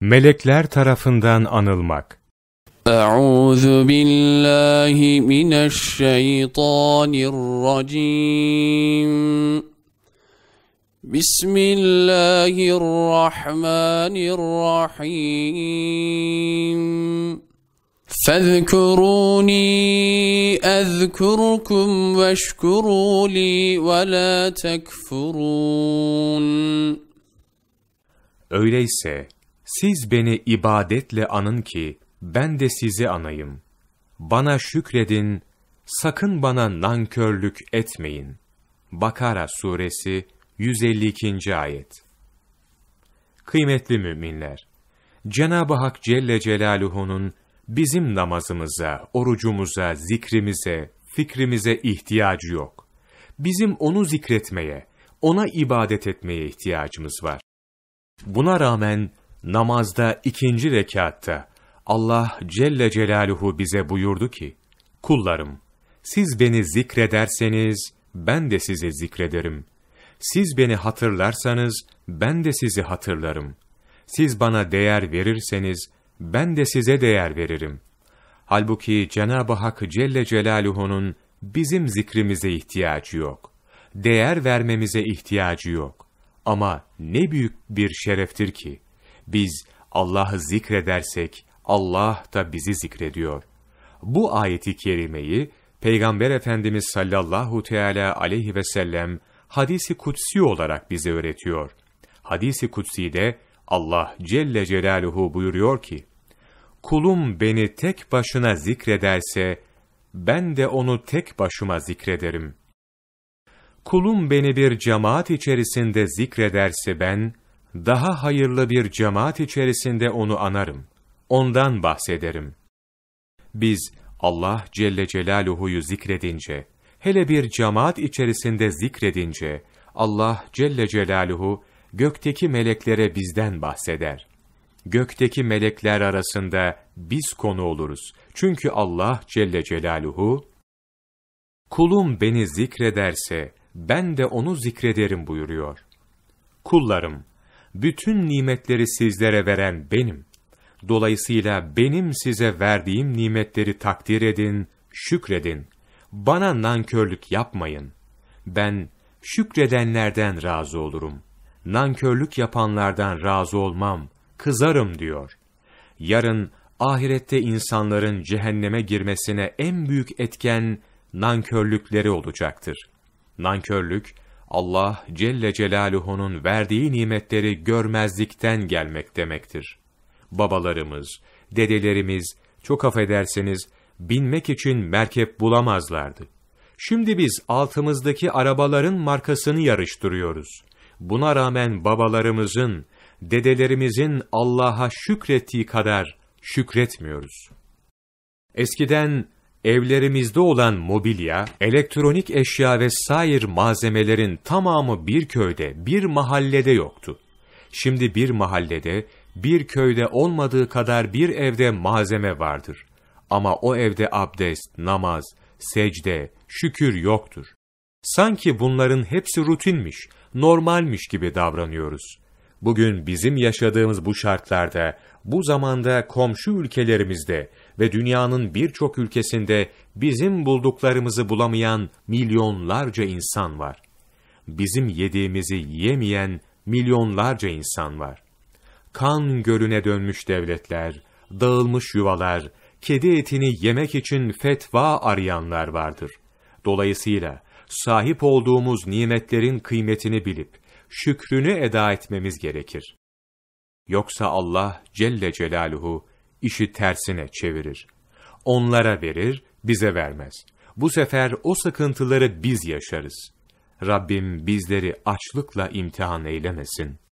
Melekler tarafından anılmak. Euzu billahi mineşşeytanirracim. Bismillahirrahmanirrahim. فاذكروني أذكركم واشكروا ve la tekfurun. Öyleyse siz beni ibadetle anın ki ben de sizi anayım. Bana şükredin, sakın bana nankörlük etmeyin. Bakara suresi 152. ayet. Kıymetli müminler, Cenab-ı Hak Celle Celaluhu'nun bizim namazımıza, orucumuza, zikrimize, fikrimize ihtiyacı yok. Bizim onu zikretmeye, ona ibadet etmeye ihtiyacımız var. Buna rağmen namazda ikinci rekatta Allah Celle Celaluhu bize buyurdu ki, Kullarım, siz beni zikrederseniz ben de sizi zikrederim. Siz beni hatırlarsanız ben de sizi hatırlarım. Siz bana değer verirseniz ben de size değer veririm. Halbuki Cenab-ı Hak Celle Celaluhu'nun bizim zikrimize ihtiyacı yok. Değer vermemize ihtiyacı yok. Ama ne büyük bir şereftir ki, biz Allah'ı zikredersek Allah da bizi zikrediyor. Bu ayeti kerimeyi Peygamber Efendimiz sallallahu teala aleyhi ve sellem hadisi kutsi olarak bize öğretiyor. Hadisi kutsi de Allah Celle Celaluhu buyuruyor ki, Kulum beni tek başına zikrederse, ben de onu tek başıma zikrederim. Kulum beni bir cemaat içerisinde zikrederse ben, daha hayırlı bir cemaat içerisinde onu anarım. Ondan bahsederim. Biz Allah Celle Celaluhu'yu zikredince, hele bir cemaat içerisinde zikredince, Allah Celle Celaluhu gökteki meleklere bizden bahseder. Gökteki melekler arasında biz konu oluruz. Çünkü Allah Celle Celaluhu, Kulum beni zikrederse, ben de onu zikrederim buyuruyor. Kullarım, bütün nimetleri sizlere veren benim. Dolayısıyla benim size verdiğim nimetleri takdir edin, şükredin. Bana nankörlük yapmayın. Ben şükredenlerden razı olurum. Nankörlük yapanlardan razı olmam, kızarım diyor. Yarın ahirette insanların cehenneme girmesine en büyük etken nankörlükleri olacaktır. Nankörlük, Allah Celle Celaluhu'nun verdiği nimetleri görmezlikten gelmek demektir. Babalarımız, dedelerimiz, çok affederseniz, binmek için merkep bulamazlardı. Şimdi biz altımızdaki arabaların markasını yarıştırıyoruz. Buna rağmen babalarımızın, dedelerimizin Allah'a şükrettiği kadar şükretmiyoruz. Eskiden evlerimizde olan mobilya, elektronik eşya ve sair malzemelerin tamamı bir köyde, bir mahallede yoktu. Şimdi bir mahallede, bir köyde olmadığı kadar bir evde malzeme vardır. Ama o evde abdest, namaz, secde, şükür yoktur. Sanki bunların hepsi rutinmiş, normalmiş gibi davranıyoruz bugün bizim yaşadığımız bu şartlarda, bu zamanda komşu ülkelerimizde ve dünyanın birçok ülkesinde bizim bulduklarımızı bulamayan milyonlarca insan var. Bizim yediğimizi yiyemeyen milyonlarca insan var. Kan gölüne dönmüş devletler, dağılmış yuvalar, kedi etini yemek için fetva arayanlar vardır. Dolayısıyla sahip olduğumuz nimetlerin kıymetini bilip, şükrünü eda etmemiz gerekir. Yoksa Allah Celle Celaluhu işi tersine çevirir. Onlara verir, bize vermez. Bu sefer o sıkıntıları biz yaşarız. Rabbim bizleri açlıkla imtihan eylemesin.